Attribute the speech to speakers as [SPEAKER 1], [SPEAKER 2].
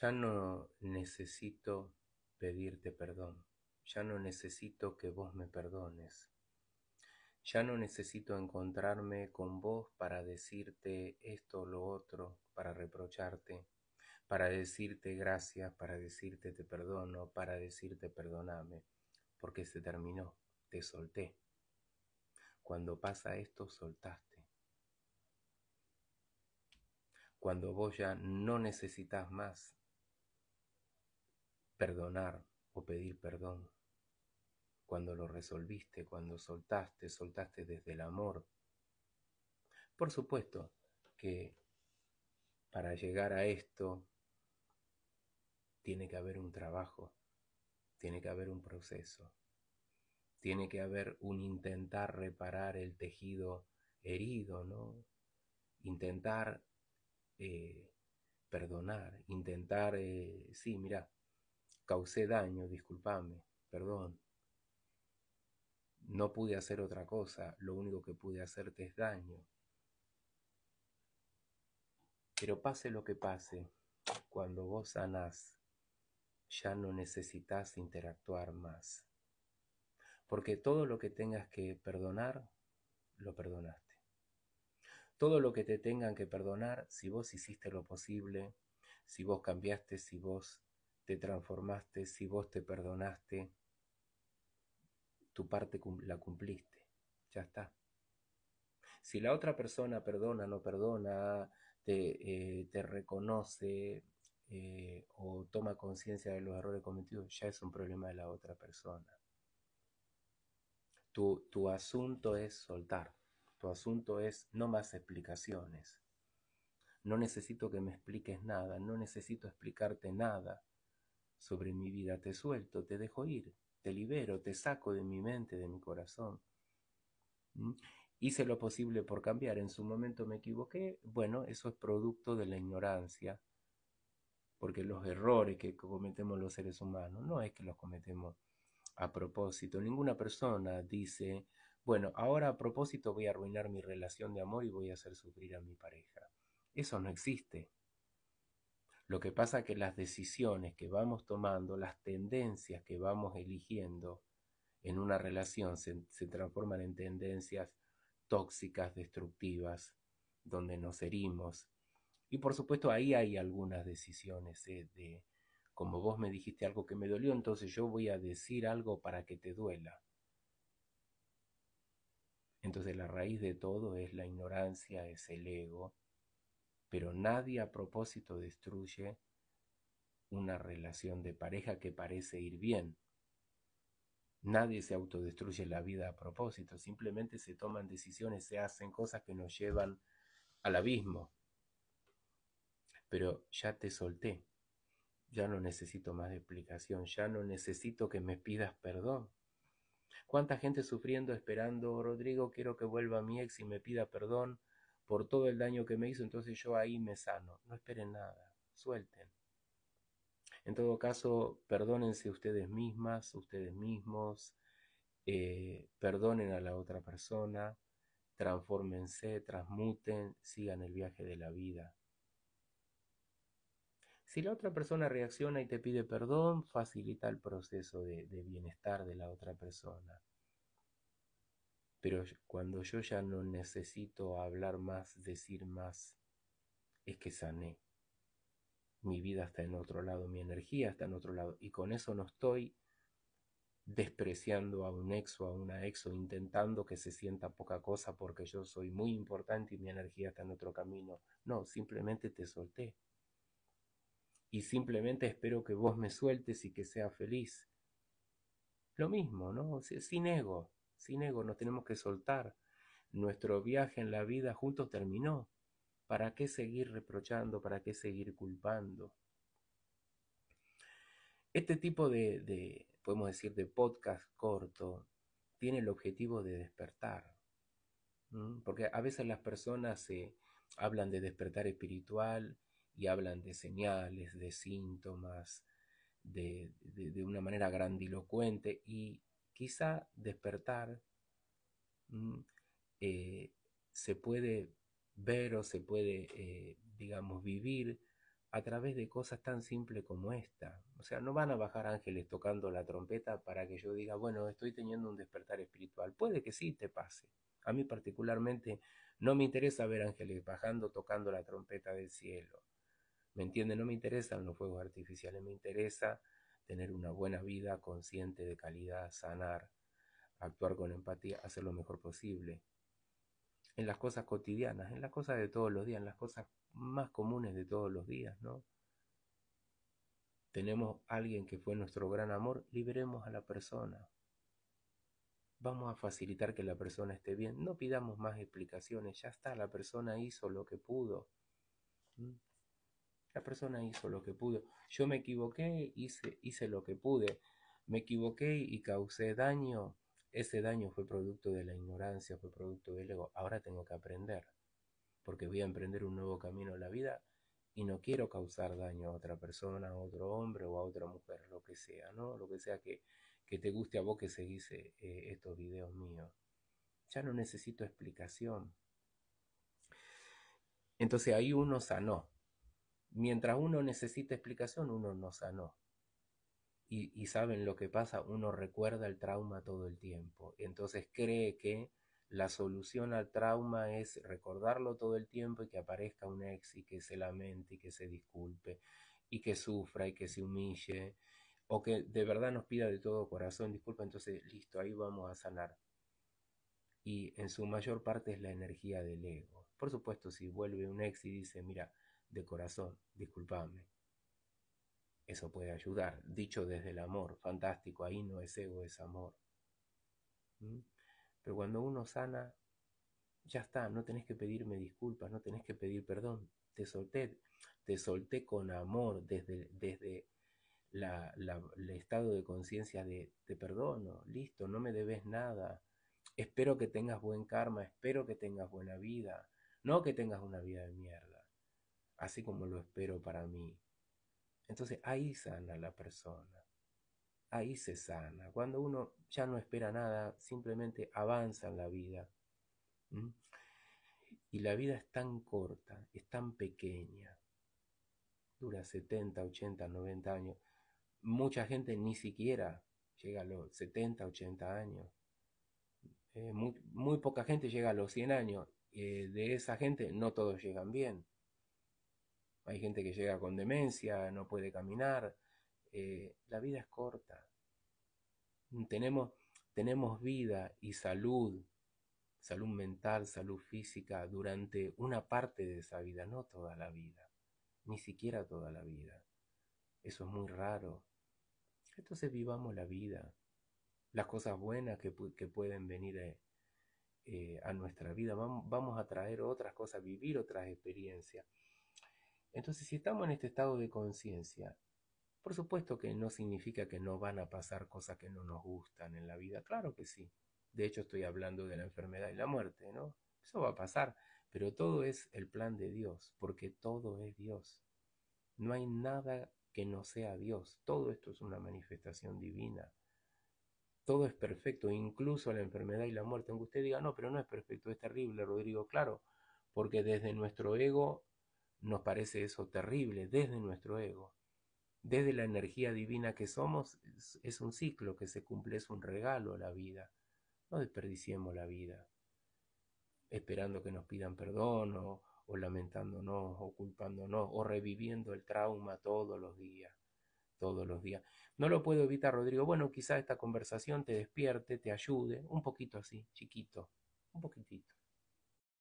[SPEAKER 1] Ya no necesito pedirte perdón, ya no necesito que vos me perdones, ya no necesito encontrarme con vos para decirte esto o lo otro, para reprocharte, para decirte gracias, para decirte te perdono, para decirte perdóname, porque se terminó, te solté. Cuando pasa esto, soltaste. Cuando vos ya no necesitas más perdonar o pedir perdón. Cuando lo resolviste, cuando soltaste, soltaste desde el amor. Por supuesto que para llegar a esto tiene que haber un trabajo, tiene que haber un proceso, tiene que haber un intentar reparar el tejido herido, ¿no? Intentar eh, perdonar, intentar, eh, sí, mira, causé daño, discúlpame, perdón. No pude hacer otra cosa, lo único que pude hacerte es daño. Pero pase lo que pase, cuando vos sanás, ya no necesitas interactuar más. Porque todo lo que tengas que perdonar, lo perdonaste. Todo lo que te tengan que perdonar, si vos hiciste lo posible, si vos cambiaste, si vos te transformaste, si vos te perdonaste, tu parte la cumpliste. Ya está. Si la otra persona perdona, no perdona, te, eh, reconoce eh, o toma conciencia de los errores cometidos, ya es un problema de la otra persona. Tu, tu asunto es soltar, tu asunto es no más explicaciones. No necesito que me expliques nada, no necesito explicarte nada. Sobre mi vida te suelto, te dejo ir, te libero, te saco de mi mente, de mi corazón. ¿Mm? Hice lo posible por cambiar, en su momento me equivoqué, bueno, eso es producto de la ignorancia, porque los errores que cometemos los seres humanos no es que los cometemos a propósito, ninguna persona dice, bueno, ahora a propósito voy a arruinar mi relación de amor y voy a hacer sufrir a mi pareja. Eso no existe. Lo que pasa es que las decisiones que vamos tomando, las tendencias que vamos eligiendo en una relación se, transforman en tendencias tóxicas, destructivas, donde nos herimos. Y por supuesto ahí hay algunas decisiones eh, de, como vos me dijiste algo que me dolió, entonces yo voy a decir algo para que te duela. Entonces la raíz de todo es la ignorancia, es el ego, pero nadie a propósito destruye una relación de pareja que parece ir bien. Nadie se autodestruye la vida a propósito, simplemente se toman decisiones, se hacen cosas que nos llevan al abismo. Pero ya te solté, ya no necesito más explicación, ya no necesito que me pidas perdón. ¿Cuánta gente sufriendo, esperando, Rodrigo, quiero que vuelva mi ex y me pida perdón? por todo el daño que me hizo, entonces yo ahí me sano. No esperen nada, suelten. En todo caso, perdónense ustedes mismas, ustedes mismos, eh, perdonen a la otra persona, transfórmense, transmuten, sigan el viaje de la vida. Si la otra persona reacciona y te pide perdón, facilita el proceso de bienestar de la otra persona. Pero cuando yo ya no necesito hablar más, decir más, es que sané. Mi vida está en otro lado, mi energía está en otro lado. Y con eso no estoy despreciando a un ex o a una ex o intentando que se sienta poca cosa porque yo soy muy importante y mi energía está en otro camino. No, simplemente te solté. Y simplemente espero que vos me sueltes y que sea feliz. Lo mismo, ¿no? Sin ego. Sin ego nos tenemos que soltar. Nuestro viaje en la vida juntos terminó. ¿Para qué seguir reprochando? ¿Para qué seguir culpando? Este tipo de, podemos decir, de podcast corto, tiene el objetivo de despertar. Porque a veces las personas se hablan de despertar espiritual y hablan de señales, de síntomas, de, de, de una manera grandilocuente y Quizá despertar mm, eh, se puede ver o se puede, eh, digamos, vivir a través de cosas tan simples como esta. O sea, no van a bajar ángeles tocando la trompeta para que yo diga, bueno, estoy teniendo un despertar espiritual. Puede que sí te pase. A mí particularmente no me interesa ver ángeles bajando tocando la trompeta del cielo. ¿Me entiende? No me interesan los fuegos artificiales, me interesa tener una buena vida consciente de calidad, sanar, actuar con empatía, hacer lo mejor posible. En las cosas cotidianas, en las cosas de todos los días, en las cosas más comunes de todos los días, ¿no? Tenemos a alguien que fue nuestro gran amor, liberemos a la persona. Vamos a facilitar que la persona esté bien. No pidamos más explicaciones, ya está, la persona hizo lo que pudo. La persona hizo lo que pudo. Yo me equivoqué, hice, hice lo que pude. Me equivoqué y causé daño. Ese daño fue producto de la ignorancia, fue producto del ego. Ahora tengo que aprender, porque voy a emprender un nuevo camino en la vida y no quiero causar daño a otra persona, a otro hombre o a otra mujer, lo que sea, ¿no? Lo que sea que, te guste a vos que seguís eh, eh, estos videos míos. Ya no necesito explicación. Entonces ahí uno sanó, mientras uno necesita explicación, uno no sanó. Y, saben lo que pasa, uno recuerda el trauma todo el tiempo. Entonces cree que la solución al trauma es recordarlo todo el tiempo y que aparezca un ex y que se lamente y que se disculpe y que sufra y que se humille o que de verdad nos pida de todo corazón disculpa, entonces listo, ahí vamos a sanar. Y en su mayor parte es la energía del ego. Por supuesto, si vuelve un ex y dice, mira, de corazón, disculpame. Eso puede ayudar. Dicho desde el amor, fantástico, ahí no es ego, es amor. ¿Mm? Pero cuando uno sana, ya está, no tenés que pedirme disculpas, no tenés que pedir perdón. Te solté, te solté con amor desde, desde el estado de conciencia de te perdono, listo, no me debes nada. Espero que tengas buen karma, espero que tengas buena vida, no que tengas una vida de mierda así como lo espero para mí. Entonces ahí sana la persona, ahí se sana. Cuando uno ya no espera nada, simplemente avanza en la vida. Y la vida es tan corta, es tan pequeña, dura 70, 80, 90 años. Mucha gente ni siquiera llega a los 70, 80 años. Eh, muy, poca gente llega a los 100 años. Eh, de esa gente no todos llegan bien. Hay gente que llega con demencia, no puede caminar. Eh, la vida es corta. Tenemos, tenemos vida y salud, salud mental, salud física, durante una parte de esa vida, no toda la vida, ni siquiera toda la vida. Eso es muy raro. Entonces vivamos la vida, las cosas buenas que, pueden venir eh, eh, a, nuestra vida. Vamos, vamos a traer otras cosas, vivir otras experiencias. Entonces, si estamos en este estado de conciencia, por supuesto que no significa que no van a pasar cosas que no nos gustan en la vida, claro que sí. De hecho, estoy hablando de la enfermedad y la muerte, ¿no? Eso va a pasar, pero todo es el plan de Dios, porque todo es Dios. No hay nada que no sea Dios, todo esto es una manifestación divina. Todo es perfecto, incluso la enfermedad y la muerte, aunque usted diga, no, pero no es perfecto, es terrible, Rodrigo, claro, porque desde nuestro ego nos parece eso terrible desde nuestro ego, desde la energía divina que somos, es un ciclo que se cumple, es un regalo a la vida. No desperdiciemos la vida esperando que nos pidan perdón o, lamentándonos o culpándonos o reviviendo el trauma todos los días, todos los días. No lo puedo evitar, Rodrigo. Bueno, quizá esta conversación te despierte, te ayude, un poquito así, chiquito, un poquitito.